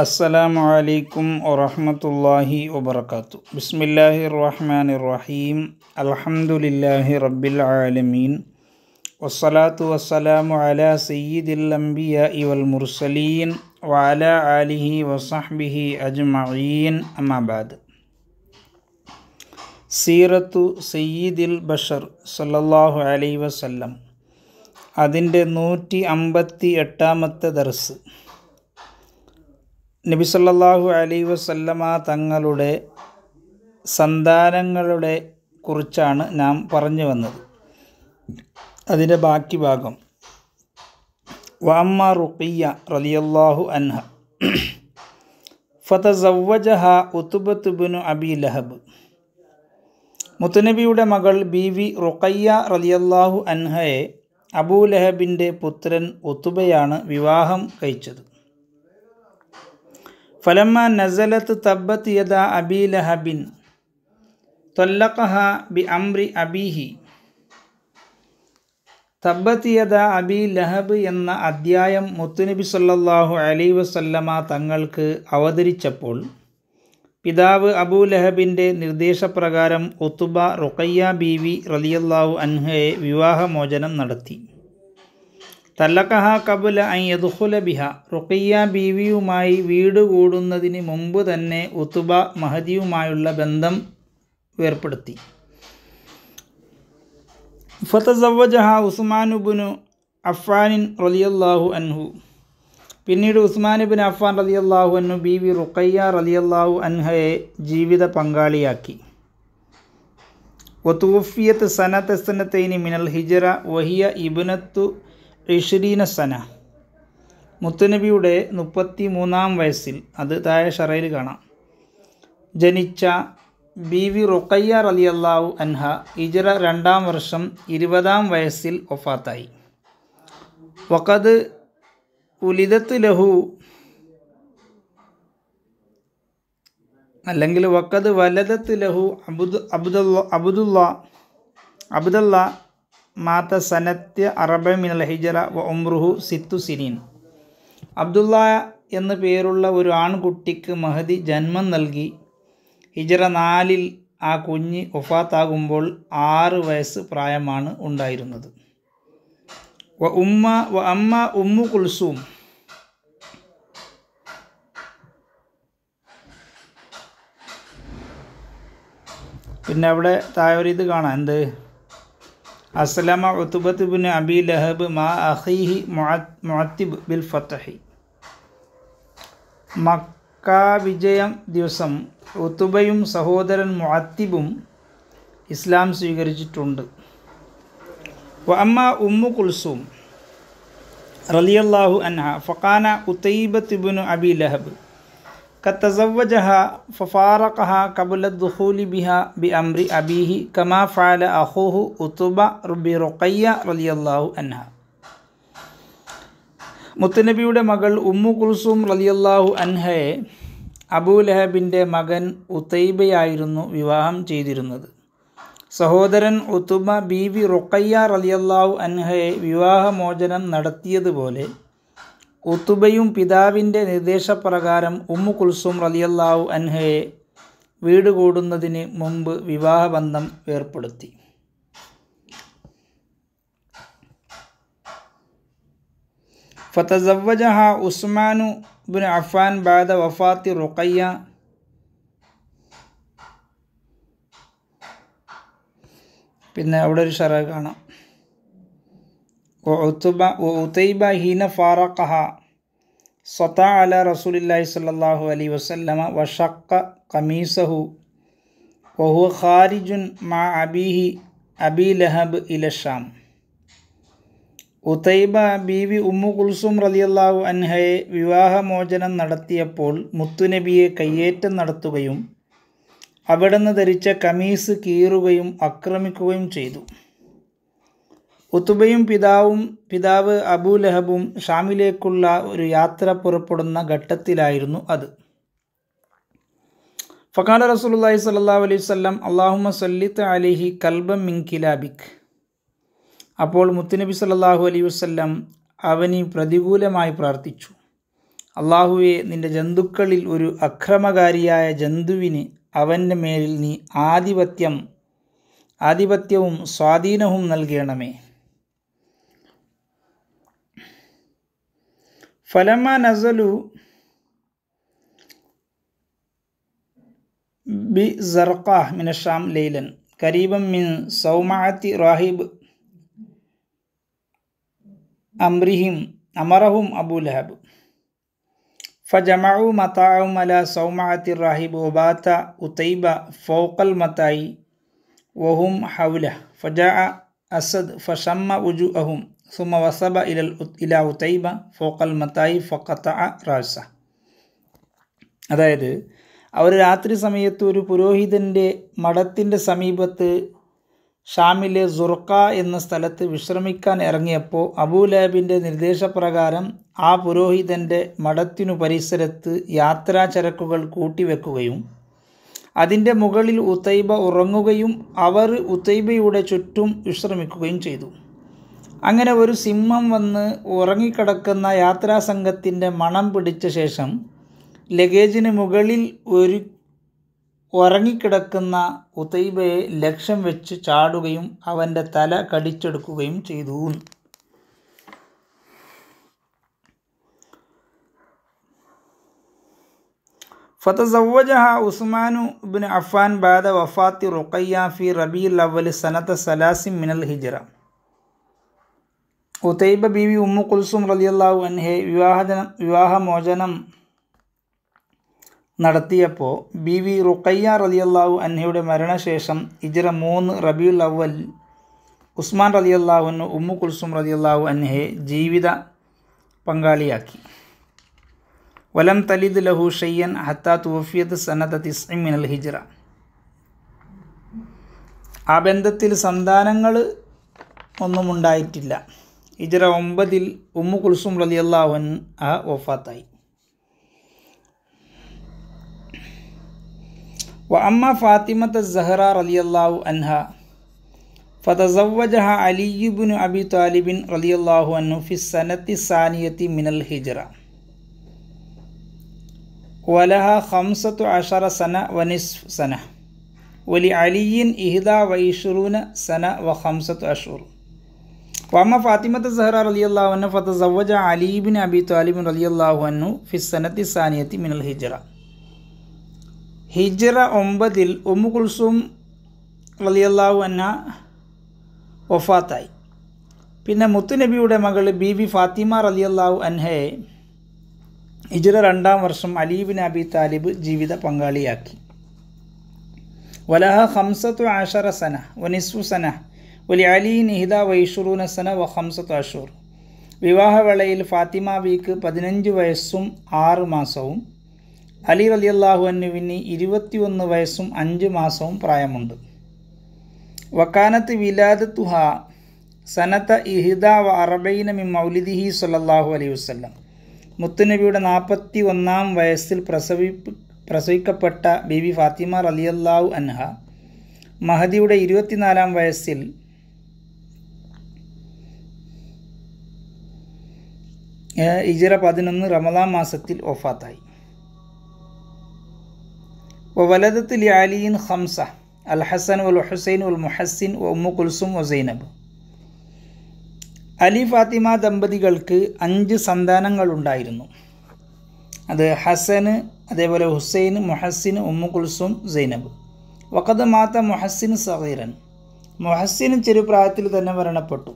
അസ്സലാമു അലൈക്കും വറഹമത്തല്ലാഹി വബർക്കാത്തു ബിസ്മില്ലാഹി റഹ്മാൻ റഹീം അൽഹംദുലില്ലാഹി റബ്ബിൽ ആലമീൻ വസ്സലാത്തു വസ്സലാമു അല സയ്യിദിൽ അംബിയ ഇവൽ മുർസലീൻ വഅലാ ആലിഹി വസഹ്ബിഹി അജ്മഈൻ അമാബാദ് സീറത്തു സയ്യിദിൽ ബഷർ സല്ലല്ലാഹു അലൈഹി വസല്ലം അതിൻ്റെ നൂറ്റി അമ്പത്തി എട്ടാമത്തെ ദർസ് നബിസല്ലാഹു അലി വസല്ലമ തങ്ങളുടെ സന്താനങ്ങളുടെ കുറിച്ചാണ് നാം പറഞ്ഞു വന്നത് അതിൻ്റെ ബാക്കി ഭാഗം വാമ്മ റുഖിയ റലിയല്ലാഹു അൻഹ ഫതസവജഹ ഉത്തുബത്തുബിനു അബി ലഹബ് മുത്തുനബിയുടെ മകൾ ബി വി റുഖയ്യ റലിയല്ലാഹു അൻഹയെ ലഹബിൻ്റെ പുത്രൻ ഉത്തുബയാണ് വിവാഹം കഴിച്ചത് ഫലമ്മ നസലത്ത് തബ്ബത്ത് യദ അബി ലഹബിൻ തൊല്ലഖഹ ബി അംറി അബീഹി തബ്ബത്ത് യദ അബി ലഹബ് എന്ന അദ്ധ്യായം മുത്തുനബി സല്ലാഹു അലി വസല്ലമ തങ്ങൾക്ക് അവതരിച്ചപ്പോൾ പിതാവ് അബൂ ലഹബിൻ്റെ നിർദ്ദേശപ്രകാരം ഒത്തുബ റുക്കയ്യ ബീവി റലിയല്ലാഹു അൻഹയെ വിവാഹമോചനം നടത്തി തല്ലക്കഹ കബുല ഐ യദുഹുല ബിഹ റുഖിയ ബീവിയുമായി വീട് കൂടുന്നതിന് മുമ്പ് തന്നെ ഉത്തുബ മഹദിയുമായുള്ള ബന്ധം ഏർപ്പെടുത്തി ഫതസവജഹ ഉസ്മാനുബുനു അഫ്വാനിൻ റലിയല്ലാഹു അൻഹു പിന്നീട് ഉസ്മാനുബിൻ അഫ്ഫാൻ റലിയല്ലാഹു അൻഹു വി റുഖയ്യ റലിയല്ലാഹു അൻഹയെ ജീവിത പങ്കാളിയാക്കി സനത്ത് സനത്തസ്നത്തൈനി മിനൽ ഹിജറ വഹിയ ഇബുനത്തു ഇഷരീന സന മുത്തനബിയുടെ മുപ്പത്തി മൂന്നാം വയസ്സിൽ അത് താഴെ ഷറയിൽ കാണാം ജനിച്ച ബി വി റൊക്കയ്യ റലി അള്ളാഹു അൻഹ ഇജറ രണ്ടാം വർഷം ഇരുപതാം വയസ്സിൽ ഒഫാത്തായി വക്കത് ഉലിതത്ത് ലഹു അല്ലെങ്കിൽ വക്കത് വലതത്ത് ലഹു അബുദ് അബുദുള്ള അബുദുള്ള അബുദല്ല മാത്ത സനത്ത് അറബ മിനൽ ഹിജറ വ ഉംറുഹു സിത്തു സിനീൻ അബ്ദുള്ള എന്ന് പേരുള്ള ഒരു ആൺകുട്ടിക്ക് മഹദി ജന്മം നൽകി ഹിജറ നാലിൽ ആ കുഞ്ഞ് ഒഫാത്താകുമ്പോൾ ആറ് വയസ്സ് പ്രായമാണ് ഉണ്ടായിരുന്നത് വ ഉമ്മ വ അമ്മ ഉമ്മു കുൽസൂം പിന്നെ അവിടെ താഴെ ഇത് കാണാം എന്ത് അസ്ലമ ഉത്തുബത്തുബിൻ അബി ലഹബ് മാ അഹീഹി മുഅത്തിബ് ബിൽ ഫത്തഹി മക്ക വിജയം ദിവസം ഉത്തുബയും സഹോദരൻ മുഅത്തിബും ഇസ്ലാം സ്വീകരിച്ചിട്ടുണ്ട് അമ്മ ഉമ്മു കുൽസൂം റലിയല്ലാഹു അൻഹ ഫക്കാന ഉത്തൈബത്തുബിൻ അബി ലഹബ് കത്തസവജഹ ഫഫാറഖഹ കബുലദ്ദുഹൂലി ബിഹ ബി അംറി അബീഹി കമാ ഫാല അഹൂഹു ഉത്തുബ റുബി റുഖയ്യ റളിയല്ലാഹു അൻഹ മുത്തനബിയുടെ മകൾ ഉമ്മു കുൽസും റലിയല്ലാഹു അൻഹയെ ലഹബിൻ്റെ മകൻ ഉത്തൈബയായിരുന്നു വിവാഹം ചെയ്തിരുന്നത് സഹോദരൻ ബി വി റുക്കയ്യ റലിയല്ലാഹു അൻഹയെ വിവാഹമോചനം നടത്തിയതുപോലെ ഉത്തുബയും പിതാവിൻ്റെ നിർദ്ദേശപ്രകാരം ഉമ്മു കുൽസും റലിയല്ലാവു അൻഹയെ വീട് കൂടുന്നതിന് മുമ്പ് വിവാഹബന്ധം ഏർപ്പെടുത്തി ഫതസവജഹ ഉസ്മാനു ബിൻ അഫാൻ ബാദ വഫാത്തി റുഖയ്യ പിന്നെ അവിടെ ഒരു ഷറ കാണാം ഉത്തൈബ ഹീന ഫാറഖ സത്ത അല റസൂലില്ലാഹി സാഹു അലി വസല്ലമ വഷക്ക കമീസഹു വഹുവ ഖാരിജുൻ മാ അബീഹി അബി ലഹബ് ഇലഷാം ഉത്തൈബ ബീവി ഉമ്മു കുൽസും റലിയല്ലാഹു അൻഹയെ വിവാഹമോചനം നടത്തിയപ്പോൾ മുത്തുനബിയെ കയ്യേറ്റം നടത്തുകയും അവിടുന്ന് ധരിച്ച കമീസ് കീറുകയും ആക്രമിക്കുകയും ചെയ്തു ഉത്തുബയും പിതാവും പിതാവ് അബൂലഹബും ഷാമിലേക്കുള്ള ഒരു യാത്ര പുറപ്പെടുന്ന ഘട്ടത്തിലായിരുന്നു അത് ഫക്കാല റസൂലുല്ലാഹി സല്ലാ അലൈഹി വല്ലം അള്ളാഹുമ സല്ലിത്ത് അലിഹി കൽബം മിങ്കിലാബിക് അപ്പോൾ മുത്തുനബി സല്ലാഹു അലൈഹി വസ്ല്ലം അവന് പ്രതികൂലമായി പ്രാർത്ഥിച്ചു അള്ളാഹുവെ നിന്റെ ജന്തുക്കളിൽ ഒരു അക്രമകാരിയായ ജന്തുവിന് അവൻ്റെ മേലിൽ നീ ആധിപത്യം ആധിപത്യവും സ്വാധീനവും നൽകണമേ فلما نزلوا بزرقاء من الشام ليلا قريبا من صومعة راهب أمرهم أمرهم أبو لهب فجمعوا متاعهم على صومعة الراهب وبات أطيب فوق المتاع وهم حوله فجاء أسد فشم وجوههم ثم وصب إلى إلى ഉത്തൈബ فوق المتاي فقطع റാസ അതായത് അവർ രാത്രി സമയത്ത് ഒരു പുരോഹിതൻ്റെ മഠത്തിൻ്റെ സമീപത്ത് ഷാമിലെ സുർക്ക എന്ന സ്ഥലത്ത് വിശ്രമിക്കാൻ ഇറങ്ങിയപ്പോൾ അബൂലാബിൻ്റെ നിർദ്ദേശപ്രകാരം ആ പുരോഹിതൻ്റെ മഠത്തിനു പരിസരത്ത് യാത്രാചരക്കുകൾ കൂട്ടിവെക്കുകയും അതിൻ്റെ മുകളിൽ ഉത്തൈബ ഉറങ്ങുകയും അവർ ഉത്തൈബയുടെ ചുറ്റും വിശ്രമിക്കുകയും ചെയ്തു അങ്ങനെ ഒരു സിംഹം വന്ന് ഉറങ്ങിക്കിടക്കുന്ന യാത്രാസംഘത്തിൻ്റെ മണം പിടിച്ച ശേഷം ലഗേജിന് മുകളിൽ ഒരു ഉറങ്ങിക്കിടക്കുന്ന ഉതൈബയെ ലക്ഷ്യം വെച്ച് ചാടുകയും അവൻ്റെ തല കടിച്ചെടുക്കുകയും ചെയ്തു ഫതസവജഹ ഉസ്മാനു ബിൻ അഫാൻ ബാദ വഫാത്തി റുഖയ്യ ഫി റബീൽ അവൽ സനത സലാസി മിനൽ ഹിജറ ഉത്തൈബ ബീവി ഉമ്മു കുൽസും റലിയല്ലാഹു അൻഹെ വിവാഹജനം വിവാഹമോചനം നടത്തിയപ്പോൾ ബി വി റുക്കയ്യ റലിയല്ലാഹു അൻഹയുടെ മരണശേഷം ഇജിറ മൂന്ന് റബിയുൽ അവൽ ഉസ്മാൻ റലിയല്ലാഹുവിന് ഉമ്മു കുൽസും റലിയല്ലാഹു അൻഹെ ജീവിത പങ്കാളിയാക്കി വലം തലിദ് ലഹു ഷയ്യൻ ഹത്താ തുവഫിയത് സനത തിസ്മിനൽ ഹിജറ ആ ബന്ധത്തിൽ സന്താനങ്ങൾ ഒന്നും ഉണ്ടായിട്ടില്ല ഇജറ ഒമ്പതിൽ ഉമ്മു കുൽസും റലിയല്ലാവൻ ആ വഫാത്തായി وأما فاطمة الزهراء رضي الله عنها فتزوجها علي بن أبي طالب رضي الله عنه في السنة الثانية من الهجرة ولها خمسة عشر سنة ونصف سنة ولعلي إهدى وعشرون سنة وخمسة أشهر വമ്മ ഫാത്തിമത്ത് സഹറ റലി അള്ളാഹുന ഫത്തസവജ അലീബിൻ അബി താലിബിൻ റലി അള്ളാഹുനു ഫിസനത്തി സാനിയത്തി മിനൽ ഹിജറ ഹിജറ ഒമ്പതിൽ ഉമ്മു കുൽസും റലി അള്ളാഹുന വഫാത്തായി പിന്നെ മുത്തുനബിയുടെ മകൾ ബി ബി ഫാത്തിമ റലി അള്ളാഹു അൻഹയെ ഹിജറ രണ്ടാം വർഷം അലീബിൻ അബി താലിബ് ജീവിത പങ്കാളിയാക്കി വലഹ ഹംസത്തു ആഷറ സന വനിസ്വു സന ഒലി അലി നിഹിത വൈഷുറൂന സന വ വിവാഹവേളയിൽ ഫാത്തിമ വീക്ക് പതിനഞ്ച് വയസ്സും ആറ് മാസവും അലി അലി അള്ളാഹു അനുവിന് ഇരുപത്തിയൊന്ന് വയസ്സും അഞ്ച് മാസവും പ്രായമുണ്ട് വക്കാനത്ത് വിലാദ് തുഹ സനത്ത ഇഹിദ വ അറബൈന മി മൗലിദിഹി സല്ലാഹു അലൈ വസ്ലം മുത്തുനബിയുടെ നാൽപ്പത്തി ഒന്നാം വയസ്സിൽ പ്രസവി പ്രസവിക്കപ്പെട്ട ബിബി ഫാത്തിമ റലിയല്ലാഹു അൻഹ മഹദിയുടെ ഇരുപത്തിനാലാം വയസ്സിൽ ഇജിറ പതിനൊന്ന് റമദാം മാസത്തിൽ ഒഫാത്തായി വലദത്ത് ലി അലിയിൻ ഹംസ അൽ ഹസൻ ഉൽ ഹുസൈൻ ഉൽ മുഹസിൻ ഉമ്മു കുൽസും ഒസൈനബ് അലി ഫാത്തിമ ദമ്പതികൾക്ക് അഞ്ച് സന്താനങ്ങളുണ്ടായിരുന്നു അത് ഹസന് അതേപോലെ Husain Muhsin Umm Kulthum Zainab വക്കത് മാത്ത മുഹസിൻ സഹീറൻ മുഹസിൻ ചെറുപ്രായത്തിൽ തന്നെ മരണപ്പെട്ടു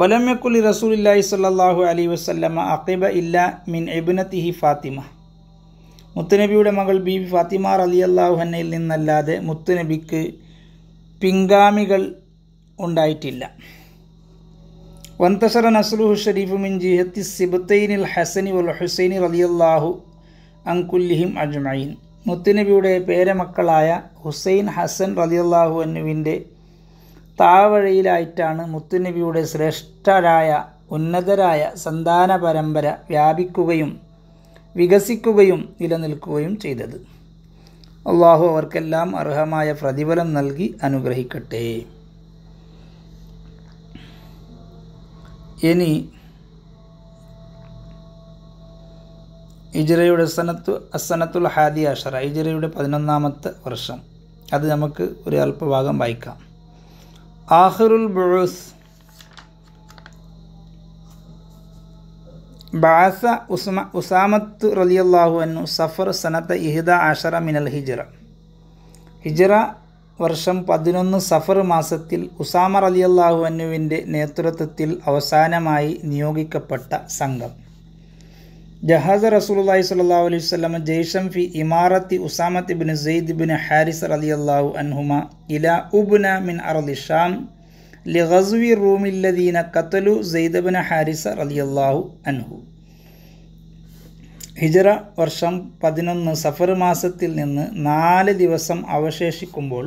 വലമ്യക്കുലി റസൂലി സാഹു അലി വസ്ല്ലമ അഖിബ ഇല്ല മിൻ എബുനത്തിഹി ഫാത്തിമ മുത്തുനബിയുടെ മകൾ ബീബി ഫാത്തിമ അലി അള്ളാഹുഹന്നയിൽ നിന്നല്ലാതെ മുത്തുനബിക്ക് പിങ്കാമികൾ ഉണ്ടായിട്ടില്ല വന്തസറ നസ്ലുഹു ഷരീഫ് മിൻ ജിഹത്തി സിബത്തൈനിൽ ഹസനി വൽ ഹുസൈനി റലിയല്ലാഹു അങ്കുല്ലിഹിം അജ്മൈൻ മുത്തുനബിയുടെ പേരമക്കളായ ഹുസൈൻ ഹസൻ റലിയല്ലാഹു അനുവിൻ്റെ താവഴിയിലായിട്ടാണ് മുത്തുനബിയുടെ ശ്രേഷ്ഠരായ ഉന്നതരായ സന്താന പരമ്പര വ്യാപിക്കുകയും വികസിക്കുകയും നിലനിൽക്കുകയും ചെയ്തത് അള്ളാഹു അവർക്കെല്ലാം അർഹമായ പ്രതിഫലം നൽകി അനുഗ്രഹിക്കട്ടെ ഇനി ഇജിറയുടെ സനത്തു അസനത്തുൽ ഹാദി അഷറ ഇജിറയുടെ പതിനൊന്നാമത്തെ വർഷം അത് നമുക്ക് ഒരു അല്പഭാഗം വായിക്കാം ആഹിറുൽ ബുഴുസ് ബാസ ഉസ്മ ഉസാമത്ത് റലിയല്ലാഹു അന്നു സഫർ സനത്ത് ഇഹിദ ആഷറ മിനൽ ഹിജറ ഹിജറ വർഷം പതിനൊന്ന് സഫർ മാസത്തിൽ ഉസാമ റലിയല്ലാഹു അന്നുവിൻ്റെ നേതൃത്വത്തിൽ അവസാനമായി നിയോഗിക്കപ്പെട്ട സംഘം ജഹാസ് റസൂലി സ്വല്ലാ അലൈഹി സ്വലമ ജയ്ഷം ഫി ഇമാറത്തി ഉസാമത്ത് ബിൻ സെയ്ദ് ബിൻ ഹാരിസ് അലി അള്ളാഹു അൻഹുമ ഇല ഉബ്ന മിൻ അറലി ഷാം ലി ലിഗസ്വി റൂമില്ലദീന കത്തലു സെയ്ദ് ബിൻ ഹാരിസ് അലി അള്ളാഹു അൻഹു ഹിജറ വർഷം പതിനൊന്ന് സഫർ മാസത്തിൽ നിന്ന് നാല് ദിവസം അവശേഷിക്കുമ്പോൾ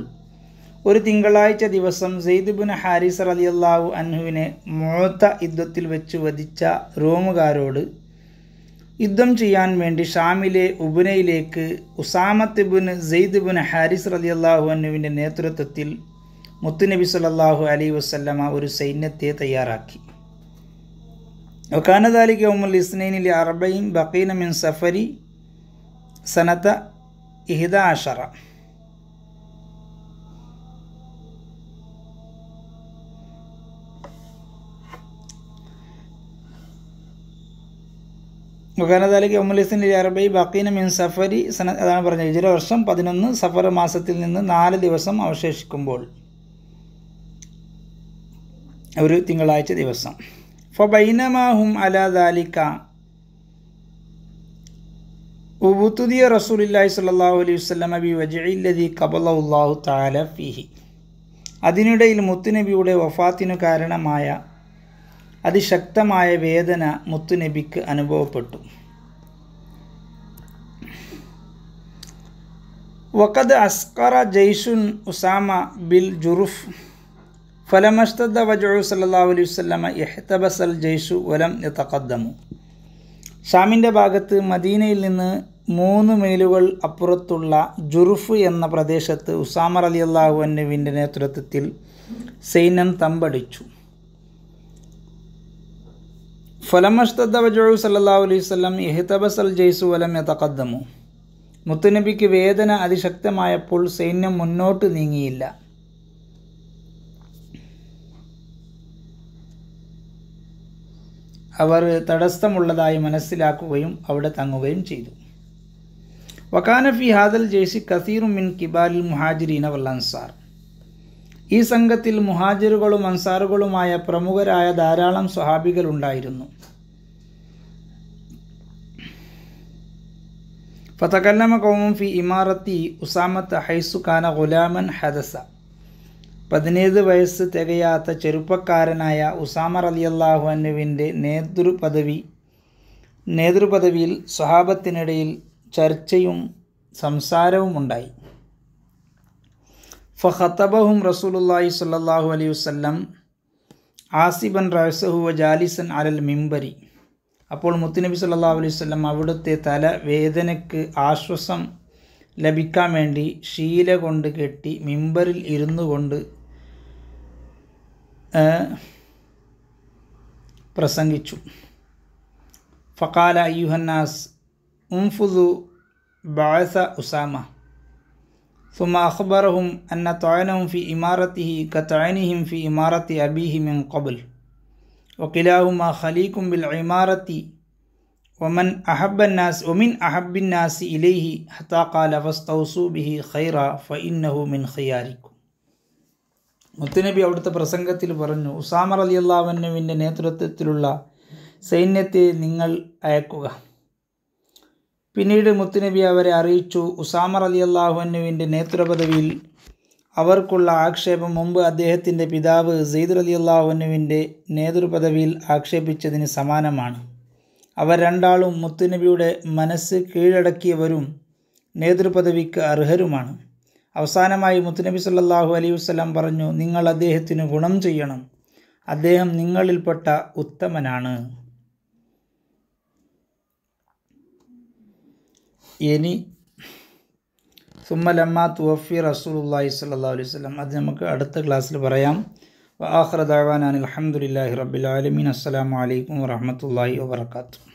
ഒരു തിങ്കളാഴ്ച ദിവസം സെയ്ദ് ബിൻ ഹാരിസ് അലി അള്ളാഹു അൻഹുവിനെ മുഴത്ത യുദ്ധത്തിൽ വെച്ച് വധിച്ച റോമുകാരോട് യുദ്ധം ചെയ്യാൻ വേണ്ടി ഷാമിലെ ഉബുനയിലേക്ക് ഉസാമത്തിബുന് സെയ്ദ്ബുൻ ഹാരിസ് അനുവിൻ്റെ നേതൃത്വത്തിൽ മുത്തുനബി സല്ലാഹു അലൈ വസ്ല്ലമ ഒരു സൈന്യത്തെ തയ്യാറാക്കി വക്കാനദാലിക്ക് ഉമ്മുൽ ഇസ്നൈനിലെ അറബയും ബക്കീനമിൻ മിൻ സഫരി സനത്ത ഇഹിദ അഷറ വഖാനദാലിക്ക് ഒമലിസിൻ്റെ അറബി ബക്കീന മിൻ സഫരി സന അതാണ് പറഞ്ഞത് ഇജര വർഷം പതിനൊന്ന് സഫർ മാസത്തിൽ നിന്ന് നാല് ദിവസം അവശേഷിക്കുമ്പോൾ ഒരു തിങ്കളാഴ്ച ദിവസം ബൈനമാഹും അലാദാലിക്ക ഉബുത്തുദിയ റസൂലില്ലാഹി സ്വല്ലല്ലാഹു അലൈഹി വസല്ലമ ബി വജഇല്ലദി കബലല്ലാഹു തആല ഫീഹി അതിനിടയിൽ മുത്തുനബിയുടെ വഫാത്തിനു കാരണമായ അതിശക്തമായ വേദന മുത്തുനബിക്ക് അനുഭവപ്പെട്ടു വഖദ് അസ്കറ ജയ്സുൻ ഉസാമ ബിൽ ജുറുഫ് ഫലമസ്തദ വജു സല്ലാ അലൈഹി വസ്ലമ എഹ്തബസൽ ജയ്സു വലം യതഖദ്ദമു ഷാമിൻ്റെ ഭാഗത്ത് മദീനയിൽ നിന്ന് മൂന്ന് മൈലുകൾ അപ്പുറത്തുള്ള ജുറുഫ് എന്ന പ്രദേശത്ത് ഉസാമർ അലി അള്ളാഹുവിൻ്റെ നേതൃത്വത്തിൽ സൈന്യം തമ്പടിച്ചു ഫലമഷ്തദ്ദ വജു സല്ലാ അലൈഹി സ്വലം ഇഹ്തബസൽ ജയ്സു വലം യതക്കദ്ദമു മുത്തുനബിക്ക് വേദന അതിശക്തമായപ്പോൾ സൈന്യം മുന്നോട്ട് നീങ്ങിയില്ല അവർ തടസ്സമുള്ളതായി മനസ്സിലാക്കുകയും അവിടെ തങ്ങുകയും ചെയ്തു വക്കാനഫി ഹാദൽ ജയ്സി കസീറും മിൻ കിബാലിൽ മുഹാജിരീന വല്ലാൻസാർ ഈ സംഘത്തിൽ മുഹാജിറുകളും അൻസാറുകളുമായ പ്രമുഖരായ ധാരാളം സ്വഹാബികളുണ്ടായിരുന്നു ഫതകല്ലമ കോമും ഫി ഇമാറത്തി ഉസാമത്ത് ഹൈസുഖാന ഗുലാമൻ ഹദസ പതിനേഴ് വയസ്സ് തികയാത്ത ചെറുപ്പക്കാരനായ ഉസാമർ അലി അള്ളാഹുവിൻ്റെ നേതൃപദവി നേതൃപദവിയിൽ സ്വഹാബത്തിനിടയിൽ ചർച്ചയും സംസാരവും ഉണ്ടായി ഫഹത്തബഹും റസൂലുല്ലാഹി സല്ലാഹു അലൈ വസ്ലം ആസിബൻ റസഹു ജാലിസൻ അലൽ മിംബരി അപ്പോൾ മുത്തുനബി സല്ലാഹു അലൈഹി വസ്ലം അവിടുത്തെ തല വേദനയ്ക്ക് ആശ്വാസം ലഭിക്കാൻ വേണ്ടി ശീല കൊണ്ട് കെട്ടി മിമ്പറിൽ ഇരുന്നു കൊണ്ട് പ്രസംഗിച്ചു ഫക്കാല അയ്യുഹന്നാസ് ഉംഫുസു ബാസ ഉസാമ ثم أخبرهم أن طعنهم في إمارته كطعنهم في إمارة أبيه من قبل وكلاهما خليق بالعمارة ومن أحب الناس ومن أحب الناس إليه حتى قال فاستوصوا به خيرا فإنه من خياركم മുത്തുനബി അവിടുത്തെ പ്രസംഗത്തിൽ പറഞ്ഞു ഉസാമർ അലി അള്ളാഹുവിൻ്റെ നേതൃത്വത്തിലുള്ള സൈന്യത്തെ നിങ്ങൾ അയക്കുക പിന്നീട് മുത്തുനബി അവരെ അറിയിച്ചു ഉസാമർ അലി അള്ളാഹുവിൻ്റെ നേതൃപദവിയിൽ അവർക്കുള്ള ആക്ഷേപം മുമ്പ് അദ്ദേഹത്തിൻ്റെ പിതാവ് സെയ്ദർ അലി അള്ളാഹുവിൻ്റെ നേതൃപദവിയിൽ ആക്ഷേപിച്ചതിന് സമാനമാണ് അവർ രണ്ടാളും മുത്തുനബിയുടെ മനസ്സ് കീഴടക്കിയവരും നേതൃപദവിക്ക് അർഹരുമാണ് അവസാനമായി മുത്തുനബി സല്ലാഹു അലൈഹി വസ്ലാം പറഞ്ഞു നിങ്ങൾ അദ്ദേഹത്തിന് ഗുണം ചെയ്യണം അദ്ദേഹം നിങ്ങളിൽപ്പെട്ട ഉത്തമനാണ് ഇനി സുമ്മലമ്മ തുവഫി റസൂലുല്ലാഹി സ്വല്ലല്ലാഹു അലൈഹി വസല്ലം അത് നമുക്ക് അടുത്ത ക്ലാസ്സിൽ പറയാം വ ആഖിറ അൽഹംദുലില്ലാഹി റബ്ബിൽ ആലമീൻ അസ്സലാമു അലൈക്കും വറഹ്മത്തുള്ളാഹി വബറകാതുഹു